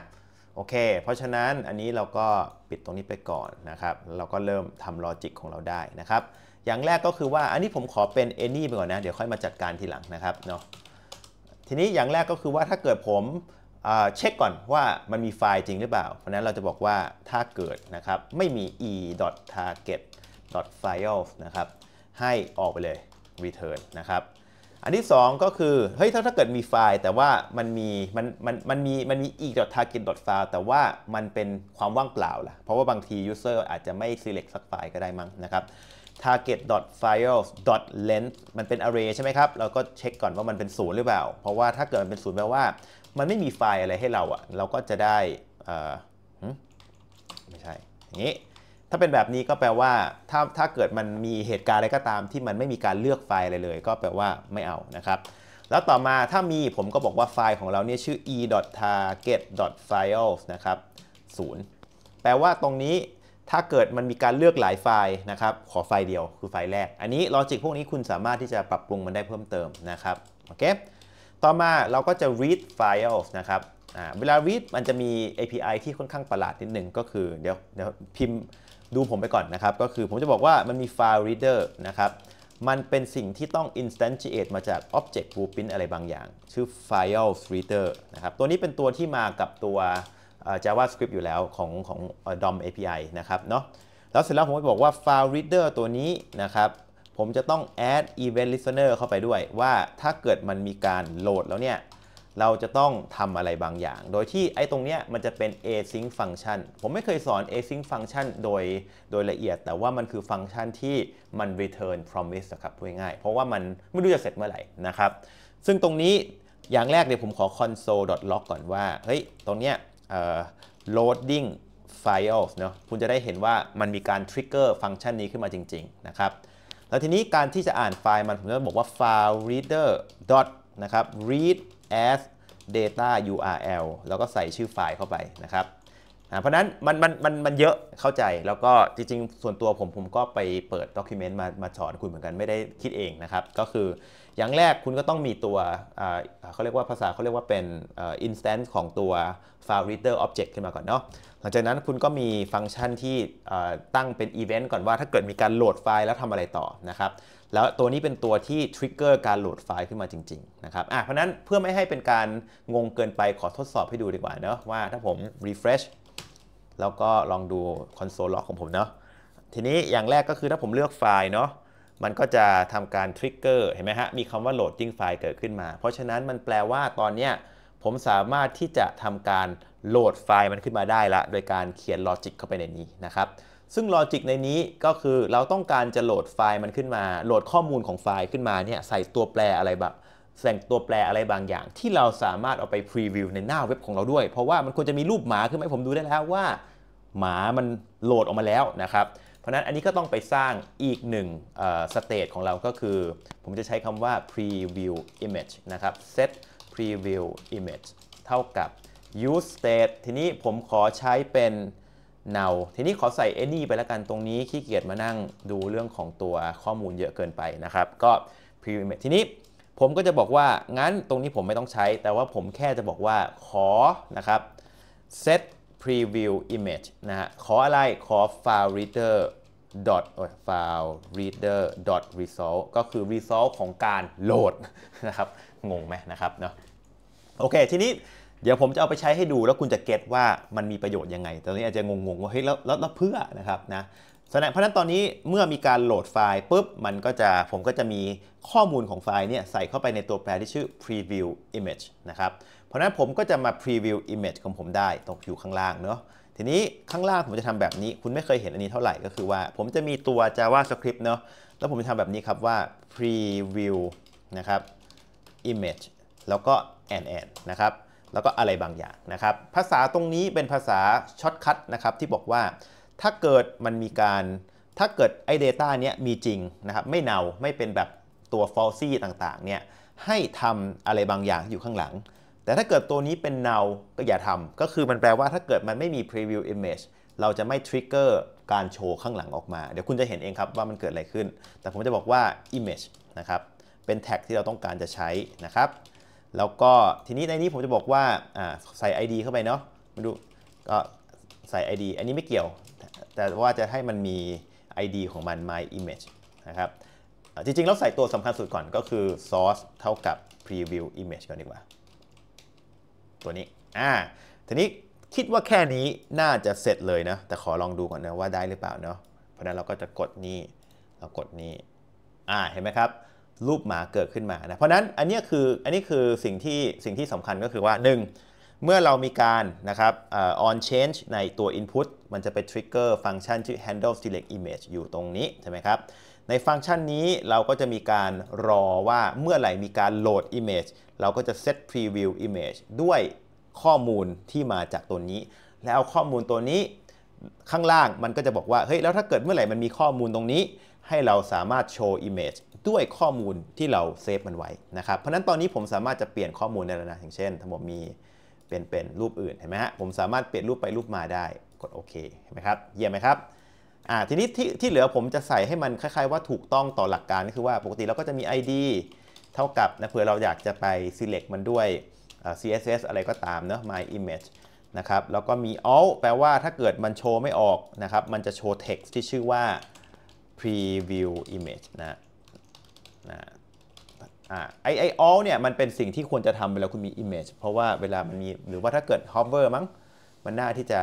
โอเค เพราะฉะนั้นอันนี้เราก็ปิดตรงนี้ไปก่อนนะครับ เราก็เริ่มทำลอจิกของเราได้นะครับ อย่างแรกก็คือว่า อันนี้ผมขอเป็น any ไปก่อนนะ เดี๋ยวค่อยมาจัดการทีหลังนะครับเนาะ ทีนี้อย่างแรกก็คือว่าถ้าเกิดผมเช็คก่อนว่ามันมีไฟล์จริงหรือเปล่า เพราะนั้นเราจะบอกว่าถ้าเกิดนะครับไม่มี e target files นะครับ ให้ออกไปเลย return นะครับอันที่ 2 ก็คือ เฮ้ย ถ้าถ้าเกิดมีไฟล์ แต่ว่ามันมีมันมันมันมีมันมีอี์ t a r g e t file แต่ว่ามันเป็นความว่างเปล่าล่ะ เพราะว่าบางที user อาจจะไม่ select สักไฟล์ก็ได้มั้งนะครับ target files length มันเป็น array ใช่ไหมครับ เราก็เช็คก่อนว่ามันเป็นศูนย์หรือเปล่า เพราะว่าถ้าเกิดมันเป็นศูนย์แปลว่า มันไม่มีไฟล์อะไรให้เราอะเราก็จะได้ไม่ใช่อย่างนี้ถ้าเป็นแบบนี้ก็แปลว่าถ้าถ้าเกิดมันมีเหตุการณ์อะไรก็ตามที่มันไม่มีการเลือกไฟล์อะไรเลย ก็แปลว่าไม่เอานะครับ แล้วต่อมาถ้ามีผมก็บอกว่าไฟล์ของเราเนี่ยชื่อ e.target.files นะครับ0 แปลว่าตรงนี้ถ้าเกิดมันมีการเลือกหลายไฟล์นะครับขอไฟล์เดียว คือไฟล์แรก อันนี้ลอจิกพวกนี้คุณสามารถที่จะปรับปรุงมันได้เพิ่มเติมนะครับโอเคต่อมาเราก็จะ read files นะครับเวลา read มันจะมี API ที่ค่อนข้างประหลาดนิดนึงก็คือเดี๋ยวเดี๋ยวพิมพ์ดูผมไปก่อนนะครับก็คือผมจะบอกว่ามันมี file reader นะครับมันเป็นสิ่งที่ต้อง instantiate มาจาก object blueprint อะไรบางอย่าง ชื่อ file reader นะครับตัวนี้เป็นตัวที่มากับตัว JavaScript อยู่แล้วของของ DOM API นะครับเนาะแล้วเสร็จแล้วผมจะบอกว่า file reader ตัวนี้นะครับ ผมจะต้อง add event listener เข้าไปด้วยว่าถ้าเกิดมันมีการโหลดแล้วเนี่ยเราจะต้องทำอะไรบางอย่าง โดยที่ไอ้ตรงเนี้ยมันจะเป็น async function ผมไม่เคยสอน async function โดยโดยละเอียด แต่ว่ามันคือฟังก์ชันที่มัน return promise ครับ พูดง่าย เพราะว่ามันไม่รู้จะเสร็จเมื่อไหร่นะครับ ซึ่งตรงนี้อย่างแรกเดี๋ยวผมขอ console.log ก่อนว่า เฮ้ย ตรงเนี้ย loading files เนาะ คุณจะได้เห็นว่ามันมีการ trigger ฟังก์ชันนี้ขึ้นมาจริงๆนะครับ แล้วทีนี้การที่จะอ่านไฟล์มันผมจะบอกว่า file reader dot นะครับ read as data url แล้วก็ใส่ชื่อไฟล์เข้าไปนะครับเพราะนั้นมันมันมันมันเยอะเข้าใจ แล้วก็จริงๆ ส่วนตัวผมผมก็ไปเปิดด็อกิเมนต์มามาสอนคุณเหมือนกันไม่ได้คิดเองนะครับ ก็คืออย่างแรกคุณก็ต้องมีตัวเขาเรียกว่าภาษาเขาเรียกว่าเป็น instance ของตัว file reader object ขึ้นมาก่อนเนาะหลังจากนั้นคุณก็มีฟังก์ชันที่ตั้งเป็น event ก่อนว่าถ้าเกิดมีการโหลดไฟล์แล้วทำอะไรต่อนะครับแล้วตัวนี้เป็นตัวที่ทริกเกอร์การโหลดไฟล์ขึ้นมาจริงๆนะครับเพราะนั้นเพื่อไม่ให้เป็นการงงเกินไปขอทดสอบให้ดูดีกว่าเนาะว่าถ้าผม refresh แล้วก็ลองดูคอนโซลล็อกของผมเนาะทีนี้อย่างแรกก็คือถ้าผมเลือกไฟล์เนาะมันก็จะทำการทริกเกอร์เห็นไหมฮะ มีคำว่าโหลดจิ้งไฟล์เกิดขึ้นมา เพราะฉะนั้นมันแปลว่าตอนเนี้ยผมสามารถที่จะทำการโหลดไฟล์มันขึ้นมาได้ละ โดยการเขียนลอจิกเข้าไปในนี้นะครับ ซึ่งลอจิกในนี้ก็คือเราต้องการจะโหลดไฟล์มันขึ้นมา โหลดข้อมูลของไฟล์ขึ้นมาเนี่ยใส่ตัวแปรอะไรแบบแสดงตัวแปรอะไรบางอย่างที่เราสามารถเอาไปพรีวิวในหน้าเว็บของเราด้วย เพราะว่ามันควรจะมีรูปหมาขึ้นไหมผมดูได้แล้วว่า หมามันโหลดออกมาแล้วนะครับ เพราะนั้นอันนี้ก็ต้องไปสร้างอีกหนึ่งสเตจของเราก็คือ ผมจะใช้คำว่า preview image นะครับ set preview image เท่ากับ use state ทีนี้ผมขอใช้เป็น now ทีนี้ขอใส่ any ไปแล้วกันตรงนี้ขี้เกียจมานั่งดูเรื่องของตัวข้อมูลเยอะเกินไปนะครับ ก็ preview image ทีนี้ผมก็จะบอกว่า งั้นตรงนี้ผมไม่ต้องใช้ แต่ว่าผมแค่จะบอกว่า ขอ นะครับ set preview image นะฮะ ขออะไร ขอ file reader dot file reader dot result ก็คือ result ของการโหลด นะครับ งงไหมนะครับเนาะ โอเค ทีนี้ เดี๋ยวผมจะเอาไปใช้ให้ดู แล้วคุณจะเก็ตว่ามันมีประโยชน์ยังไง ตอนนี้อาจจะงงๆ ว่า เฮ้ย แล้วแล้วเพื่อนะครับนะแสดงเพราะนั้นตอนนี้เมื่อมีการโหลดไฟล์ปุ๊บมันก็จะผมก็จะมีข้อมูลของไฟล์เนี่ยใส่เข้าไปในตัวแปรที่ชื่อ preview image นะครับเพราะนั้นผมก็จะมา preview image ของผมได้ตรงอยู่ข้างล่างเนาะทีนี้ข้างล่างผมจะทำแบบนี้ คุณไม่เคยเห็นอันนี้เท่าไหร่ก็คือว่าผมจะมีตัว JavaScript เนาะแล้วผมจะทำแบบนี้ครับว่า preview นะครับ image แล้วก็ and and นะครับแล้วก็อะไรบางอย่างนะครับภาษาตรงนี้เป็นภาษาช็อตคัทนะครับที่บอกว่าถ้าเกิดมันมีการถ้าเกิดไอ้ Data เนี้ยมีจริงนะครับไม่เนาไม่เป็นแบบตัว f a l s ่ต่างๆเนี่ยให้ทำอะไรบางอย่างอยู่ข้างหลัง แต่ถ้าเกิดตัวนี้เป็นเนา ก็อย่าทำก็คือมันแปลว่าถ้าเกิดมันไม่มี preview image เราจะไม่ trigger การโชว์ข้างหลังออกมาเดี๋ยวคุณจะเห็นเองครับว่ามันเกิดอะไรขึ้น แต่ผมจะบอกว่า image นะครับเป็นแท็กที่เราต้องการจะใช้นะครับแล้วก็ทีนี้ในนี้ผมจะบอกว่าใส่ ID เข้าไปเนาะมาดูก็ใส่ ID อันนี้ไม่เกี่ยวแต่ว่าจะให้มันมี ID ของมัน my image นะครับ จริงๆ เราใส่ตัวสำคัญสุดก่อนก็คือ source เท่ากับ preview image ก่อนดีกว่า ตัวนี้ อ่า ทีนี้คิดว่าแค่นี้น่าจะเสร็จเลยนะ แต่ขอลองดูก่อนนะว่าได้หรือเปล่าเนาะ เพราะนั้นเราก็จะกดนี่ เรากดนี่ อ่า เห็นไหมครับ รูปหมาเกิดขึ้นมานะเพราะนั้น อันนี้คืออันนี้คือสิ่งที่สิ่งที่สำคัญก็คือว่า 1เมื่อเรามีการนะครับ on change ในตัว input มันจะไป trigger ฟังก์ชันชื่อ handle select image อยู่ตรงนี้ใช่ไหมครับ ในฟังก์ชันนี้เราก็จะมีการรอว่าเมื่อไหร่มีการโหลด image เราก็จะ set preview image ด้วยข้อมูลที่มาจากตัวนี้ แล้วเอาข้อมูลตัวนี้ข้างล่างมันก็จะบอกว่า เฮ้ย แล้วถ้าเกิดเมื่อไหร่มันมีข้อมูลตรงนี้ ให้เราสามารถโชว์ image ด้วยข้อมูลที่เราเซฟมันไว้นะครับ เพราะนั้นตอนนี้ผมสามารถจะเปลี่ยนข้อมูลได้แล้วนะอย่างเช่น ถ้าผมมีเป็นเป็นรูปอื่นเห็นไหมฮะผมสามารถเปลี่ยนรูปไปรูปมาได้กดโอเคเห็นไหมครับเยี่ยมไหมครับอ่าทีนี้ที่ที่เหลือผมจะใส่ให้มันคล้ายๆว่าถูกต้องต่อหลักการก็คือว่าปกติเราก็จะมี ID เท่ากับนะเผื่อเราอยากจะไป select มันด้วย CSS อะไรก็ตามเนอะ my image นะครับแล้วก็มี alt แปลว่าถ้าเกิดมันโชว์ไม่ออกนะครับมันจะโชว์ text ที่ชื่อว่า preview image นะนะไอไอออลเนี่ยมันเป็นสิ่งที่ควรจะทำเวลาคุณมี Image เพราะว่าเวลามันมี หรือว่าถ้าเกิด hover มั้งมันน่าที่จะ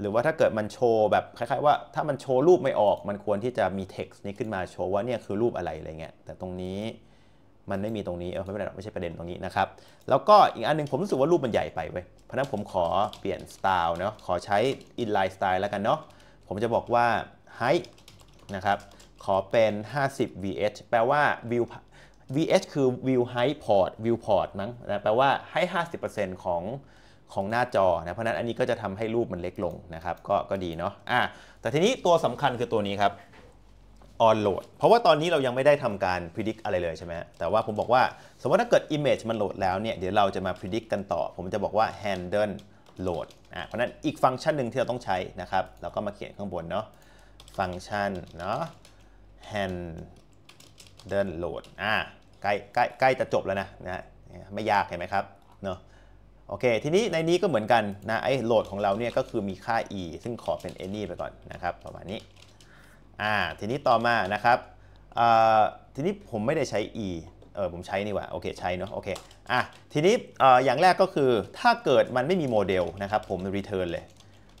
หรือว่าถ้าเกิดมันโชว์แบบคล้ายๆว่าถ้ามันโชว์รูปไม่ออก มันควรที่จะมี text นี้ขึ้นมาโชว์ว่าเนี่ยคือรูปอะไรอะไรเงี้ยแต่ตรงนี้มันไม่มีตรงนี้เออไม่เป็นไรไม่ใช่ประเด็นตรงนี้นะครับ แล้วก็อีกอันนึงผมรู้สึกว่ารูปมันใหญ่ไปเว้ยเพราะนั้นผมขอเปลี่ยนสไตล์เนาะขอใช้ inline style แล้วกันเนาะผมจะบอกว่า height นะครับขอเป็น50 vh แปลว่าวิว VH คือ View Height Port View Port มั้งนะ แปลว่าให้ 50%ของของหน้าจอนะ เพราะนั้นอันนี้ก็จะทำให้รูปมันเล็กลงนะครับ ก็ก็ดีเนาะ อ่ะแต่ทีนี้ตัวสำคัญคือตัวนี้ครับ on load เพราะว่าตอนนี้เรายังไม่ได้ทำการ predict อะไรเลยใช่ไหมแต่ว่าผมบอกว่าสมมติถ้าเกิด image มันโหลดแล้วเนี่ย เดี๋ยวเราจะมา predict กันต่อ ผมจะบอกว่า handle load อ่ะเพราะนั้นอีกฟังก์ชันหนึ่งที่เราต้องใช้นะครับ เราก็มาเขียนข้างบนเนาะ ฟังก์ชันเนาะ handle เดินโหลด อ่า ใกล้ใกล้ใกล้จะจบแล้วนะ นะ ไม่ยากเห็นไหมครับ เนาะโอเค ทีนี้ในนี้ก็เหมือนกันนะ ไอ้โหลดของเราเนี่ยก็คือมีค่า e ซึ่งขอเป็น any ไปก่อนนะครับประมาณนี้ อ่า ทีนี้ต่อมานะครับทีนี้ผมไม่ได้ใช้ e เออผมใช้นี่ว่าโอเค ใช้เนาะ โอเค อ่ะทีนี้ออย่างแรกก็คือ ถ้าเกิดมันไม่มีโมเดลนะครับ ผม return เลย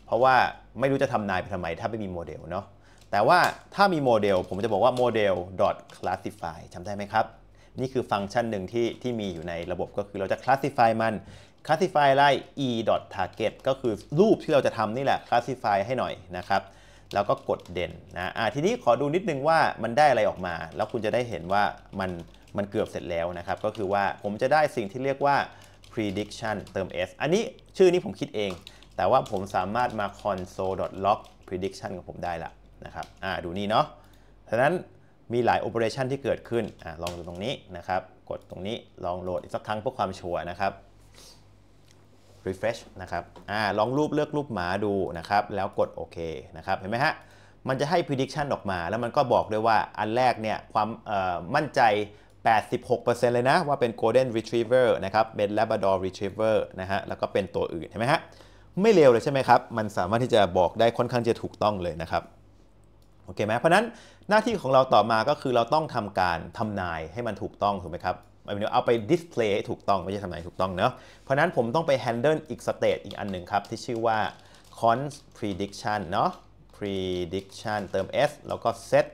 เพราะว่าไม่รู้จะทำนายไปทำไมถ้าไม่มีโมเดลเนาะแต่ว่าถ้ามีโมเดล ผมจะบอกว่า model classify จำได้ไหมครับ นี่คือฟังก์ชันหนึ่งที่ที่มีอยู่ในระบบก็คือเราจะ classify มัน classify ไล่ e target ก็คือรูปที่เราจะทำนี่แหละ classify ให้หน่อยนะครับ แล้วก็กดเด่นนะะทีนี้ขอดูนิดนึงว่ามันได้อะไรออกมา แล้วคุณจะได้เห็นว่ามันมันเกือบเสร็จแล้วนะครับ ก็คือว่าผมจะได้สิ่งที่เรียกว่า prediction เติม s อันนี้ชื่อนี้ผมคิดเอง แต่ว่าผมสามารถมา console.log prediction ของผมได้ละนะครับ อ่า ดูนี่เนาะฉะนั้นมีหลายโอเปอเรชันที่เกิดขึ้น อ่าลองดูตรงนี้นะครับ กดตรงนี้ ลองโหลดอีกสักครั้งเพื่อความชัวร์นะครับ refresh นะครับ อ่า ลองรูปเลือกรูปหมาดูนะครับ แล้วกดโอเคนะครับ เห็นไหมฮะ มันจะให้ prediction ออกมา แล้วมันก็บอกด้วยว่า อันแรกเนี่ย ความมั่นใจ 86%เลยนะ ว่าเป็น golden retriever นะครับเป็น labrador retriever นะฮะ แล้วก็เป็นตัวอื่น เห็นไหมฮะ ไม่เร็วเลยใช่ไหมครับ มันสามารถที่จะบอกได้ค่อนข้างจะถูกต้องเลยนะครับโอเคไหมเพราะนั้นหน้าที่ของเราต่อมาก็คือเราต้องทำการทำนายให้มันถูกต้องถูกไหมครับเอาไปดิสเพลย์ให้ถูกต้องไม่ใช่ทำนายถูกต้องเนาะ เพราะนั้นผมต้องไปแฮนเดิลอีกสเตจอีกอันหนึ่งครับ ที่ชื่อว่า const prediction เนาะ prediction เติม s แล้วก็ set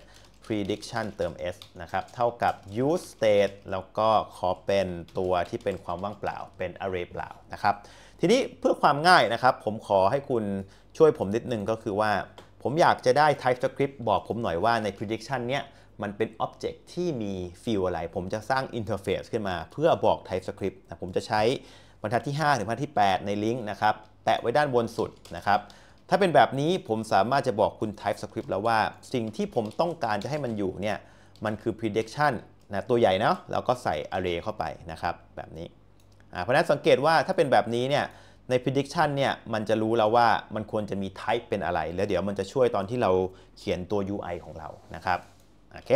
prediction เติม s นะครับเท่ากับ use state แล้วก็ขอเป็นตัวที่เป็นความว่างเปล่าเป็น array เปล่านะครับทีนี้เพื่อความง่ายนะครับ ผมขอให้คุณช่วยผมนิดนึงก็คือว่าผมอยากจะได้ TypeScript บอกผมหน่อยว่าใน prediction เนี้ยมันเป็น object ที่มีฟิลอะไร ผมจะสร้าง interface ขึ้นมาเพื่อบอก TypeScript นะ ผมจะใช้บรรทัดที่5ถึงบรรทัดที่ 8 ในลิงก์นะครับแปะไว้ด้านบนสุดนะครับ ถ้าเป็นแบบนี้ผมสามารถจะบอกคุณ TypeScript แล้วว่าสิ่งที่ผมต้องการจะให้มันอยู่เนี่ยมันคือ prediction นะ ตัวใหญ่เนาะแล้วก็ใส่ array เข้าไปนะครับ แบบนี้เพราะนั้นสังเกตว่าถ้าเป็นแบบนี้เนี่ยใน prediction เนี่ยมันจะรู้แล้วว่ามันควรจะมี type เป็นอะไร แล้วเดี๋ยวมันจะช่วยตอนที่เราเขียนตัว UI ของเรานะครับโอเค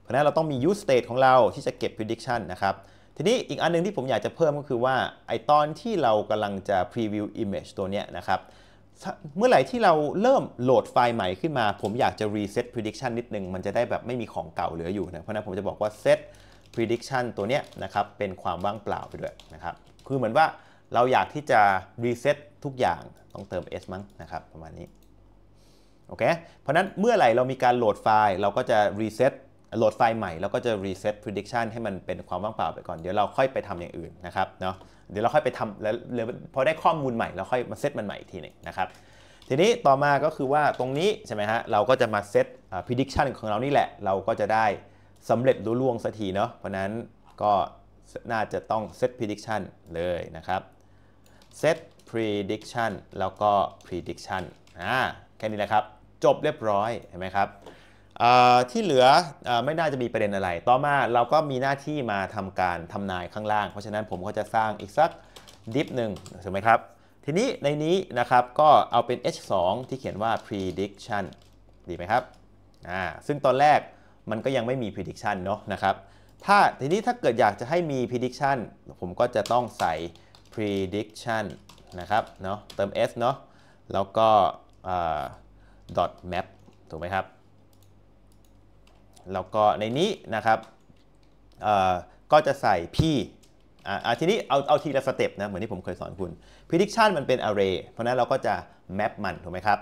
เพราะนั้นเราต้องมี use state ของเราที่จะเก็บ prediction นะครับทีนี้อีกอันนึงที่ผมอยากจะเพิ่มก็คือว่าไอตอนที่เรากำลังจะ preview image ตัวเนี้ยนะครับเมื่อไหร่ที่เราเริ่มโหลดไฟล์ใหม่ขึ้นมา ผมอยากจะ reset prediction นิดนึง มันจะได้แบบไม่มีของเก่าเหลืออยู่นะเพราะนั้นผมจะบอกว่า set prediction ตัวเนี้ยนะครับเป็นความว่างเปล่าไปด้วยนะครับคือเหมือนว่าเราอยากที่จะรีเซ็ตทุกอย่างต้องเติม s มั้งนะครับประมาณนี้โอเคเพราะนั้นเมื่อไหร่เรามีการโหลดไฟล์เราก็จะรีเซ็ตโหลดไฟล์ใหม่เราก็จะรีเซ็ตพ r e d i c t i o n ให้มันเป็นความว่างเปล่าไปก่อนเดี๋ยวเราค่อยไปทำอย่างอื่นนะครับเนาะเดี๋ยวเราค่อยไปทำแล้วพอได้ข้อมูลใหม่ เราค่อยมาเซตมันใหม่อีกทีนึงนะครับทีนี้ต่อมาก็คือว่าตรงนี้ใช่ไหมฮะเราก็จะมาเซตพ r e d i c t i o n ของเรานี่แหละ เราก็จะได้สำเร็จรู้ล่วงสักทีเนาะเพราะนั้นก็น่าจะต้องเซตพ r e d i c t i o n เลยนะครับ set prediction แล้วก็ prediction อ่า แค่นี้แหละครับ จบเรียบร้อย เห็นไหมครับที่เหลืออไม่น่าจะมีประเด็นอะไร ต่อมาเราก็มีหน้าที่มาทำการทำนายข้างล่าง เพราะฉะนั้นผมก็จะสร้างอีกสักดิฟหนึ่งใช่ไหมครับ ทีนี้ในนี้นะครับ ก็เอาเป็น h2 ที่เขียนว่า prediction ดีไหมครับ อ่า ซึ่งตอนแรกมันก็ยังไม่มี prediction เนาะนะครับ ถ้าทีนี้ถ้าเกิดอยากจะให้มี prediction ผมก็จะต้องใส่ prediction นะครับ เนาะเติม s เนาะแล้วก็ dot map ถูกไหมครับ แล้วก็ในนี้นะครับก็จะใส่ p อ่าทีนี้เอาเอาทีละสเต็ปนะ เหมือนที่ผมเคยสอนคุณ prediction มันเป็น array เพราะนั้นเราก็จะ map มัน ถูกไหมครับ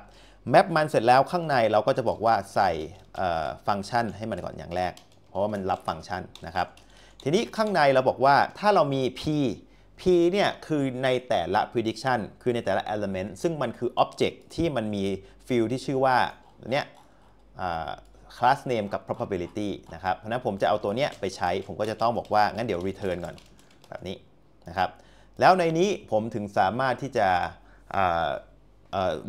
map มันเสร็จแล้วข้างในเราก็จะบอกว่าใส่ฟังก์ชันให้มันก่อนอย่างแรก เพราะว่ามันรับฟังก์ชันนะครับ ทีนี้ข้างในเราบอกว่าถ้าเรามี p P เนี่ยคือในแต่ละ prediction คือในแต่ละ element ซึ่งมันคือ object ที่มันมี field ที่ชื่อว่าเนี่ย class name กับ probability นะครับ เพราะนั้นผมจะเอาตัวเนี้ยไปใช้ ผมก็จะต้องบอกว่างั้นเดี๋ยว return ก่อน แบบนี้นะครับ แล้วในนี้ผมถึงสามารถที่จะ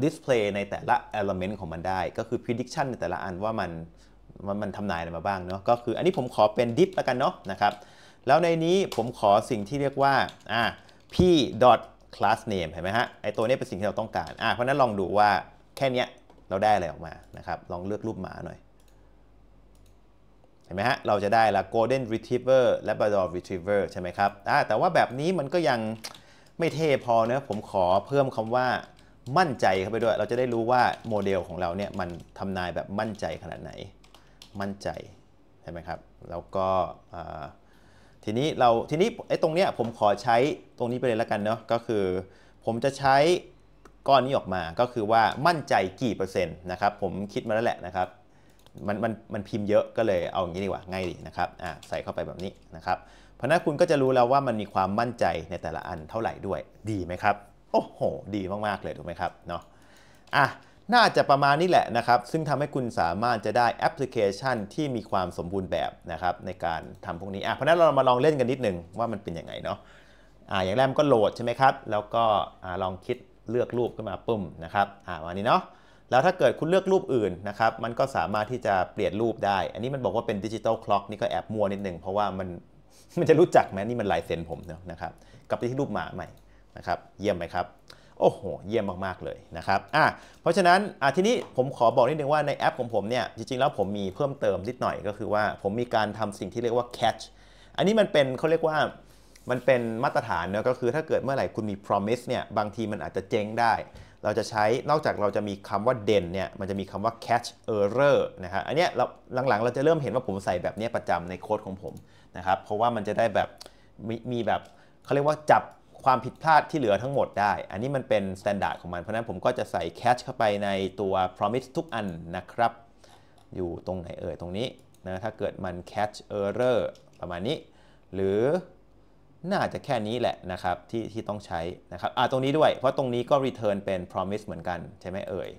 display ในแต่ละ element ของมันได้ ก็คือ prediction ในแต่ละอันว่ามันมันทำนายอะไรมาบ้างเนาะ ก็คืออันนี้ผมขอเป็น d i p แล้วกันเนาะนะครับแล้วในนี้ผมขอสิ่งที่เรียกว่าอ่า p dot class name เห็นไหมฮะ ไอตัวนี้เป็นสิ่งที่เราต้องการอ่าเพราะนั้นลองดูว่าแค่นี้เราได้อะไรออกมานะครับ ลองเลือกรูปหมาหน่อย เห็นไหมฮะ เราจะได้ละ golden retriever แ labrador retriever ใช่ไหมครับอ่าแต่ว่าแบบนี้มันก็ยังไม่เท่พอเนะผมขอเพิ่มคำว่ามั่นใจเข้าไปด้วย เราจะได้รู้ว่าโมเดลของเราเนี่ยมันทำนายแบบมั่นใจขนาดไหน มั่นใจ ใช่ไหมครับ แล้วก็ทีนี้เราทีนี้ไอ้ตรงเนี้ยผมขอใช้ตรงนี้ไปเลยละกันเนาะก็คือ ผมจะใช้ก้อนนี้ออกมาก็คือว่ามั่นใจกี่เปอร์เซ็นต์นะครับผมคิดมาแล้วแหละนะครับมันมันมันพิมพ์เยอะก็เลยเอาอย่างนี้ดีกว่าง่ายดีนะครับอ่าใส่เข้าไปแบบนี้นะครับเพราะนั้นคุณก็จะรู้แล้วว่ามันมีความมั่นใจในแต่ละอันเท่าไหร่ด้วยดีไหมครับ โอ้โห ดีมากๆเลยถูกไหมครับเนาะอ่ะน่าจะประมาณนี้แหละนะครับ ซึ่งทำให้คุณสามารถจะได้แอปพลิเคชันที่มีความสมบูรณ์แบบนะครับในการทำพวกนี้อ่ะเพราะนั้นเรามาลองเล่นกันนิดนึงว่ามันเป็นยังไงเนาะอ่ะอย่างแรกมันก็โหลดใช่ไหมครับ แล้วก็อ่ลองคิดเลือกรูปขึ้นมาปุ่มนะครับอ่ะวันนี้เนาะ แล้วถ้าเกิดคุณเลือกรูปอื่นนะครับ มันก็สามารถที่จะเปลี่ยนรูปได้ อันนี้มันบอกว่าเป็นดิจิตอลคล็อกนี่ก็แอบมัวนิดนึงเพราะว่ามันมันจะรู้จักไหมนี่มันลายเซ็นผมเนาะนะครับกลับไปที่รูปหมาใหม่นะครับ เยี่ยมไหมครับโอ้โห เยี่ยมมากๆ เลยนะครับ อ่ะ เพราะฉะนั้นอ่ะทีนี้ผมขอบอกนิดนึงว่าในแอปของผมเนี่ย จริงๆ แล้วผมมีเพิ่มเติมนิดหน่อยก็คือว่าผมมีการทำสิ่งที่เรียกว่า catch อันนี้มันเป็นเขาเรียกว่ามันเป็นมาตรฐานเนะก็คือถ้าเกิดเมื่อไหร่คุณมี promise เนี่ย บางทีมันอาจจะเจ๊งได้ เราจะใช้นอกจากเราจะมีคำว่าเด่นเนี่ย มันจะมีคำว่า catch error นะับอันเนี้ยเราหลังๆ เราจะเริ่มเห็นว่าผมใส่แบบนี้ประจำในโค้ดของผมนะครับ เพราะว่ามันจะได้แบบมีมีแบบเขาเรียกว่าจับความผิดพลาดที่เหลือทั้งหมดได้ อันนี้มันเป็นมาตรฐานของมัน เพราะนั้นผมก็จะใส่ catch เข้าไปในตัว promise ทุกอันนะครับ อยู่ตรงไหนเอ่ย ตรงนี้นะ ถ้าเกิดมัน catch error ประมาณนี้ หรือน่าจะแค่นี้แหละนะครับ ที่ที่ต้องใช้นะครับอ่าตรงนี้ด้วย เพราะตรงนี้ก็ return เป็น promise เหมือนกันใช่ไหมเอ่ย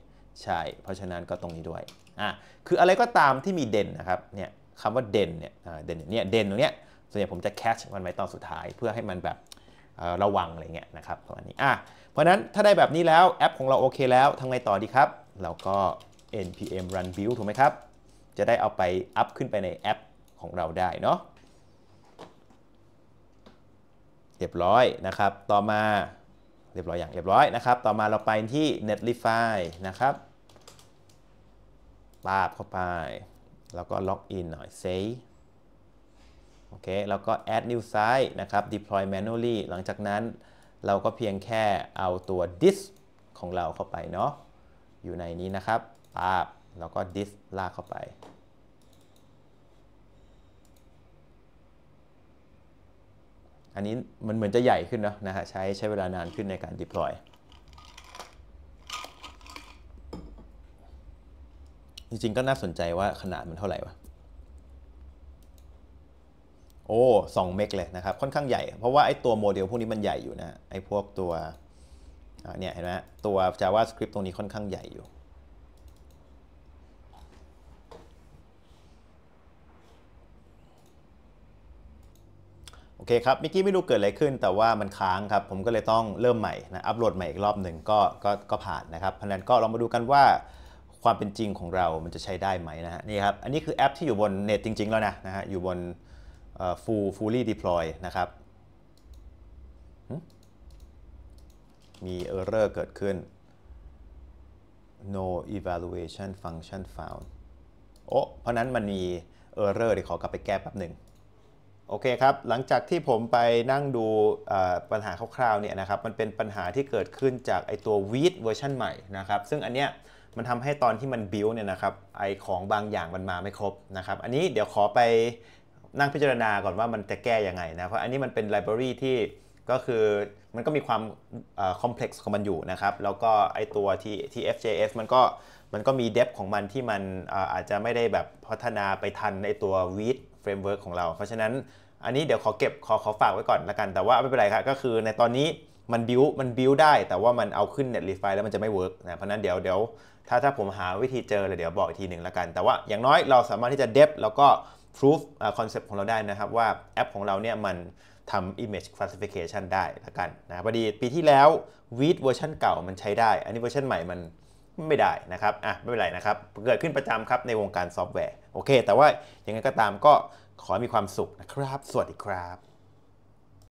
ใช่ เพราะฉะนั้นก็ตรงนี้ด้วยอ่ะคืออะไรก็ตามที่มีเด่นนะครับ เนี่ยคำว่าเด่นเนี่ยเด่นเนี่ยเด่นตรงเนี้ยส่วนใหญ่ผมจะ catch มันไว้ตอนสุดท้ายเพื่อให้มันแบบระวังอะไรเงี้ยนะครับประมาณนี้ อ่ะ เพราะนั้นถ้าได้แบบนี้แล้วแอปของเราโอเคแล้วทำไงต่อดีครับ เราก็ npm run build ถูกไหมครับ จะได้เอาไปอัพขึ้นไปในแอปของเราได้เนาะเรียบร้อยนะครับ ต่อมาเรียบร้อยอย่างเรียบร้อยนะครับ ต่อมาเราไปที่ netlify นะครับปาบเข้าไป แล้วก็ล็อกอินหน่อย save โอเค แล้วก็ add new site นะครับ deploy manually หลังจากนั้นเราก็เพียงแค่เอาตัว t h i s ของเราเข้าไปเนาะ อยู่ในนี้นะครับปาบ แล้วก็ t h i s ลากเข้าไป อันนี้มันเหมือนจะใหญ่ขึ้นเนาะนะฮะ ใช้ใช้เวลานานขึ้นในการ deploy จริง ๆ ก็น่าสนใจว่าขนาดมันเท่าไหร่วะโอ้สองเมกเลยนะครับ ค่อนข้างใหญ่ เพราะว่าไอ้ตัวโมเดลพวกนี้มันใหญ่อยู่นะ ไอ้พวกตัวเนี่ยเห็นไหมตัว JavaScript ตรงนี้ค่อนข้างใหญ่อยู่ โอเคครับ เมื่อกี้ไม่รู้เกิดอะไรขึ้น แต่ว่ามันค้างครับ ผมก็เลยต้องเริ่มใหม่นะ อัปโหลดใหม่อีกรอบหนึ่งก็ก็ก็ผ่านนะครับเพราะนั้นก็ลองมาดูกันว่าความเป็นจริงของเรา มันจะใช้ได้ไหมนะฮะ นี่ครับ อันนี้คือแอป ที่อยู่บนเน็ตจริง ๆ แล้วนะนะฮะอยู่บน full fully deploy นะครับมี error เกิดขึ้น no evaluation function found โอ้เพราะนั้นมันมี error เดี๋ยวขอกลับไปแก้แป๊บหนึ่ง โอเคครับ หลังจากที่ผมไปนั่งดูปัญหาคร่าวๆเนี่ยนะครับ มันเป็นปัญหาที่เกิดขึ้นจากไอตัว w e e d เวอร์ชันใหม่นะครับ ซึ่งอันเนี้ยมันทำให้ตอนที่มัน build เนี่ยนะครับ ไอของบางอย่างมันมาไม่ครบนะครับ อันนี้เดี๋ยวขอไปนั่งพิจารณาก่อนว่ามันจะแก้ยังไงนะ เพราะอันนี้มันเป็นไลบรารีที่ก็คือมันก็มีความคอมเพล็กซ์ของมันอยู่นะครับ แล้วก็ไอตัวที่ที่ FJS มันก็มันก็มีเดฟของมันที่มันอาจจะไม่ได้แบบพัฒนาไปทันในตัว w i ดเฟรมเวิร์กของเรา เพราะฉะนั้นอันนี้เดี๋ยวขอเก็บขอขอฝากไว้ก่อนละกัน แต่ว่าไม่เป็นไรครับ ก็คือในตอนนี้มันบิวมันบิวได้ แต่ว่ามันเอาขึ้น Netlify แล้วมันจะไม่เวิร์กนะ เพราะนั้นเดี๋ยวเดี๋ยวถ้าถ้าผมหาวิธีเจอเลยเดี๋ยวบอกอีกทีหนึ่งละกัน แต่ว่าอย่างน้อยเราสามารถที่จะเดฟแล้วก็พูจน์คอนเซปต์ของเราได้นะครับว่าแอปของเราเนี่ยมันทำ image classification ได้ละกันนะพอดีปีที่แล้ววีดเวอร์ชันเก่ามันใช้ได้ อันนี้เวอร์ชันใหม่มันไม่ได้นะครับอ่ะไม่เป็นไรนะครับ เกิดขึ้นประจำครับในวงการซอฟต์แวร์โอเค แต่ว่ายังไงก็ตามก็ขอมีความสุขนะครับ สวัสดีครับ